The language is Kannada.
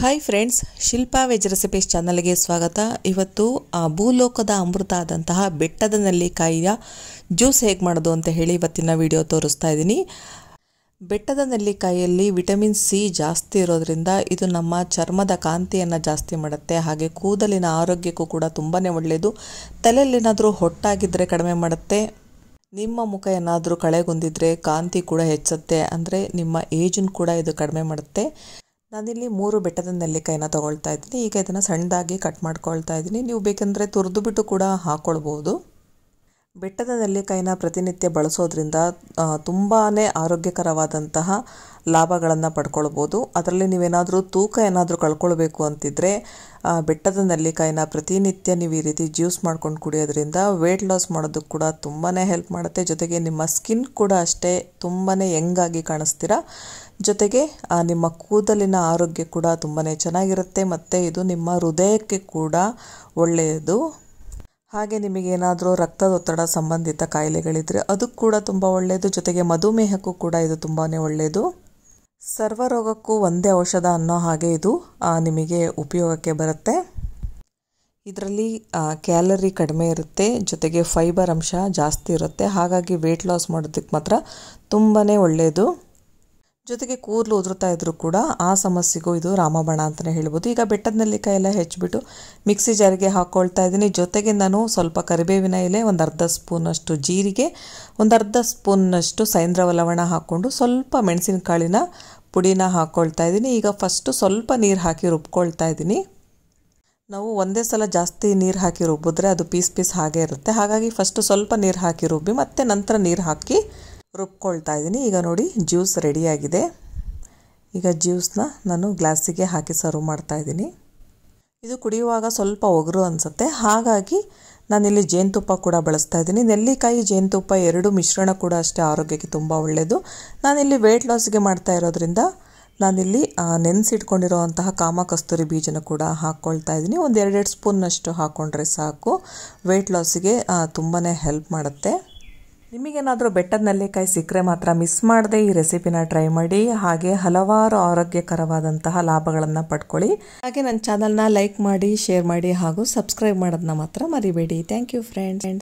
hi friends Shilpa veg recipes ಚಾನಲ್ಗೆ ಸ್ವಾಗತ ಇವತ್ತು ಭೂಲೋಕದ ಅಮೃತ ಆದಂತಹ ಬೆಟ್ಟದ ನೆಲ್ಲಿಕಾಯಿಯ ಜ್ಯೂಸ್ ಹೇಗೆ ಮಾಡೋದು ಅಂತ ಹೇಳಿ ಇವತ್ತಿನ ವಿಡಿಯೋ ತೋರಿಸ್ತಾ ಇದ್ದೀನಿ ಬೆಟ್ಟದ ನೆಲ್ಲಿಕಾಯಿಯಲ್ಲಿ ವಿಟಮಿನ್ ಸಿ ಜಾಸ್ತಿ ಇರೋದರಿಂದ ಇದು ನಮ್ಮ ಚರ್ಮದ ಕಾಂತಿಯನ್ನು ಜಾಸ್ತಿ ಮಾಡುತ್ತೆ ಹಾಗೆ ಕೂದಲಿನ ಆರೋಗ್ಯಕ್ಕೂ ಕೂಡ ತುಂಬಾ ಒಳ್ಳೆಯದು ಏನಾದರೂ ಹೊಟ್ಟಾಗಿದ್ದರೆ ಕಡಿಮೆ ಮಾಡುತ್ತೆ ನಿಮ್ಮ ಮುಖ ಏನಾದರೂ ಕಳೆಗೊಂದಿದ್ರೆ ಕಾಂತಿ ಕೂಡ ಹೆಚ್ಚುತ್ತೆ ಅಂದರೆ ನಿಮ್ಮ ಏಜನ್ನು ಕೂಡ ಇದು ಕಡಿಮೆ ಮಾಡುತ್ತೆ ನಾನಿಲ್ಲಿ ಮೂರು ಬೆಟ್ಟದ ನೆಲ್ಲಿಕಾಯಿನ ತೊಗೊಳ್ತಾ ಇದ್ದೀನಿ ಈಗ ಇದನ್ನು ಸಣ್ಣದಾಗಿ ಕಟ್ ಮಾಡ್ಕೊಳ್ತಾ ಇದ್ದೀನಿ ನೀವು ಬೇಕೆಂದರೆ ತುರಿದು ಬಿಟ್ಟು ಕೂಡ ಹಾಕ್ಕೊಳ್ಬೋದು ಬೆಟ್ಟದ ನೆಲ್ಲಿಕಾಯಿನ ಪ್ರತಿನಿತ್ಯ ಬಳಸೋದ್ರಿಂದ ತುಂಬಾ ಆರೋಗ್ಯಕರವಾದಂತಹ ಲಾಭಗಳನ್ನು ಪಡ್ಕೊಳ್ಬೋದು ಅದರಲ್ಲಿ ನೀವೇನಾದರೂ ತೂಕ ಏನಾದರೂ ಕಳ್ಕೊಳ್ಬೇಕು ಅಂತಿದ್ರೆ ಬೆಟ್ಟದ ನೆಲ್ಲಿಕಾಯಿನ ಪ್ರತಿನಿತ್ಯ ನೀವು ಈ ರೀತಿ ಜ್ಯೂಸ್ ಮಾಡ್ಕೊಂಡು ಕುಡಿಯೋದ್ರಿಂದ ವೆಯ್ಟ್ ಲಾಸ್ ಮಾಡೋದಕ್ಕೆ ಕೂಡ ತುಂಬಾ ಹೆಲ್ಪ್ ಮಾಡುತ್ತೆ ಜೊತೆಗೆ ನಿಮ್ಮ ಸ್ಕಿನ್ ಕೂಡ ಅಷ್ಟೇ ತುಂಬಾ ಯಂಗಾಗಿ ಕಾಣಿಸ್ತೀರ ಜೊತೆಗೆ ನಿಮ್ಮ ಕೂದಲಿನ ಆರೋಗ್ಯ ಕೂಡ ತುಂಬಾ ಚೆನ್ನಾಗಿರುತ್ತೆ ಮತ್ತು ಇದು ನಿಮ್ಮ ಹೃದಯಕ್ಕೆ ಕೂಡ ಒಳ್ಳೆಯದು ಹಾಗೆ ನಿಮಗೇನಾದರೂ ರಕ್ತದೊತ್ತಡ ಸಂಬಂಧಿತ ಕಾಯಿಲೆಗಳಿದ್ದರೆ ಅದು ಕೂಡ ತುಂಬ ಒಳ್ಳೆಯದು ಜೊತೆಗೆ ಮಧುಮೇಹಕ್ಕೂ ಕೂಡ ಇದು ತುಂಬಾ ಒಳ್ಳೆಯದು ಸರ್ವರೋಗಕ್ಕೂ ಒಂದೇ ಔಷಧ ಅನ್ನೋ ಹಾಗೆ ಇದು ನಿಮಗೆ ಉಪಯೋಗಕ್ಕೆ ಬರುತ್ತೆ ಇದರಲ್ಲಿ ಕ್ಯಾಲರಿ ಕಡಿಮೆ ಇರುತ್ತೆ ಜೊತೆಗೆ ಫೈಬರ್ ಅಂಶ ಜಾಸ್ತಿ ಇರುತ್ತೆ ಹಾಗಾಗಿ ವೆಯ್ಟ್ ಲಾಸ್ ಮಾಡೋದಕ್ಕೆ ಮಾತ್ರ ತುಂಬಾ ಒಳ್ಳೆಯದು ಜೊತೆಗೆ ಕೂದಲು ಉದುರುತ್ತಾ ಇದ್ದರೂ ಕೂಡ ಆ ಸಮಸ್ಯೆಗೂ ಇದು ರಾಮಬಣ ಅಂತಲೇ ಹೇಳ್ಬೋದು ಈಗ ಬೆಟ್ಟದ ನೆಲ್ಲಿಕಾಯಿ ಎಲ್ಲ ಹೆಚ್ಚಿಬಿಟ್ಟು ಮಿಕ್ಸಿ ಜಾರಿಗೆ ಹಾಕ್ಕೊಳ್ತಾ ಇದ್ದೀನಿ ಜೊತೆಗೆ ನಾನು ಸ್ವಲ್ಪ ಕರಿಬೇವಿನ ಎಲೆ ಒಂದು ಅರ್ಧ ಸ್ಪೂನಷ್ಟು ಜೀರಿಗೆ ಒಂದು ಅರ್ಧ ಸ್ಪೂನ್ನಷ್ಟು ಸೈಂದ್ರವ ಲವಣ ಹಾಕ್ಕೊಂಡು ಸ್ವಲ್ಪ ಮೆಣಸಿನಕಾಳಿನ ಪುಡಿನ ಹಾಕ್ಕೊಳ್ತಾ ಇದ್ದೀನಿ ಈಗ ಫಸ್ಟು ಸ್ವಲ್ಪ ನೀರು ಹಾಕಿ ರುಬ್ಕೊಳ್ತಾ ಇದ್ದೀನಿ ನಾವು ಒಂದೇ ಸಲ ಜಾಸ್ತಿ ನೀರು ಹಾಕಿ ರುಬ್ಬಿದ್ರೆ ಅದು ಪೀಸ್ ಪೀಸ್ ಹಾಗೆ ಇರುತ್ತೆ ಹಾಗಾಗಿ ಫಸ್ಟು ಸ್ವಲ್ಪ ನೀರು ಹಾಕಿ ರುಬ್ಬಿ ಮತ್ತು ನಂತರ ನೀರು ಹಾಕಿ ರುಬ್ಕೊಳ್ತಾ ಇದ್ದೀನಿ ಈಗ ನೋಡಿ ಜ್ಯೂಸ್ ರೆಡಿಯಾಗಿದೆ ಈಗ ಜ್ಯೂಸ್ನ ನಾನು ಗ್ಲಾಸಿಗೆ ಹಾಕಿ ಸರ್ವ್ ಮಾಡ್ತಾಯಿದ್ದೀನಿ ಇದು ಕುಡಿಯುವಾಗ ಸ್ವಲ್ಪ ಒಗರು ಅನಿಸುತ್ತೆ ಹಾಗಾಗಿ ನಾನಿಲ್ಲಿ ಜೇನುತುಪ್ಪ ಕೂಡ ಬಳಸ್ತಾ ಇದ್ದೀನಿ ನೆಲ್ಲಿಕಾಯಿ ಜೇನುತುಪ್ಪ ಎರಡು ಮಿಶ್ರಣ ಕೂಡ ಅಷ್ಟೇ ಆರೋಗ್ಯಕ್ಕೆ ತುಂಬ ಒಳ್ಳೆಯದು ನಾನಿಲ್ಲಿ ವೆಯ್ಟ್ ಲಾಸ್ಗೆ ಮಾಡ್ತಾ ಇರೋದ್ರಿಂದ ನಾನಿಲ್ಲಿ ನೆನೆಸಿಟ್ಕೊಂಡಿರುವಂತಹ ಕಾಮಕಸ್ತೂರಿ ಕಾಮ ಕಸ್ತೂರಿ ಬೀಜನ ಕೂಡ ಹಾಕ್ಕೊಳ್ತಾ ಇದ್ದೀನಿ ಒಂದು ಎರಡೆರಡು ಸ್ಪೂನ್ನಷ್ಟು ಹಾಕ್ಕೊಂಡ್ರೆ ಸಾಕು ವೆಯ್ಟ್ ಲಾಸಿಗೆ ತುಂಬಾ ಹೆಲ್ಪ್ ಮಾಡುತ್ತೆ ನಿಮಗೇನಾದರೂ ಬೆಟ್ಟದ ನೆಲ್ಲಿಕಾಯಿ ಸಿಕ್ಕರೆ ಮಾತ್ರ ಮಿಸ್ ಮಾಡದೆ ಈ ರೆಸಿಪಿನ ಟ್ರೈ ಮಾಡಿ ಹಾಗೆ ಹಲವಾರು ಆರೋಗ್ಯಕರವಾದಂತಹ ಲಾಭಗಳನ್ನು ಪಡ್ಕೊಳ್ಳಿ ಹಾಗೆ ನನ್ನ ಚಾನಲ್ನ ಲೈಕ್ ಮಾಡಿ ಶೇರ್ ಮಾಡಿ ಹಾಗೂ ಸಬ್ಸ್ಕ್ರೈಬ್ ಮಾಡೋದನ್ನ ಮಾತ್ರ ಮರಿಬೇಡಿ ಥ್ಯಾಂಕ್ ಯು ಫ್ರೆಂಡ್ಸ್